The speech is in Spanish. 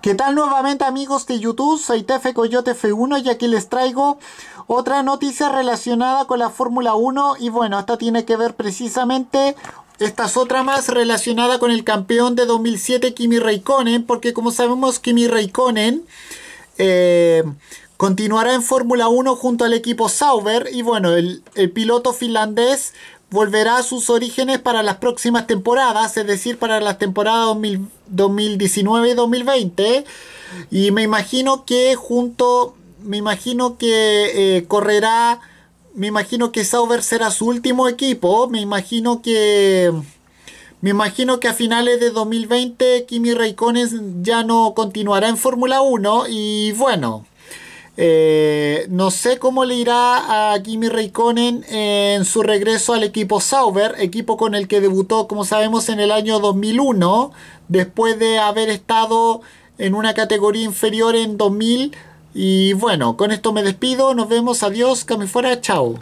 ¿Qué tal nuevamente amigos de YouTube? Soy Tefe Coyote F1 y aquí les traigo otra noticia relacionada con la Fórmula 1 y bueno, esta tiene que ver precisamente esta es otra más relacionada con el campeón de 2007 Kimi Raikkonen porque como sabemos Kimi Raikkonen eh, continuará en Fórmula 1 junto al equipo Sauber y bueno, el piloto finlandés volverá a sus orígenes para las próximas temporadas, es decir, para las temporadas 2019 y 2020. Y me imagino que junto, me imagino que eh, correrá, me imagino que Sauber será su último equipo, me imagino que... Me imagino que a finales de 2020 Kimi Raikkonen ya no continuará en Fórmula 1 y bueno, eh, no sé cómo le irá a Kimi Raikkonen en su regreso al equipo Sauber, equipo con el que debutó, como sabemos, en el año 2001, después de haber estado en una categoría inferior en 2000. Y bueno, con esto me despido, nos vemos, adiós, que me fuera, chao.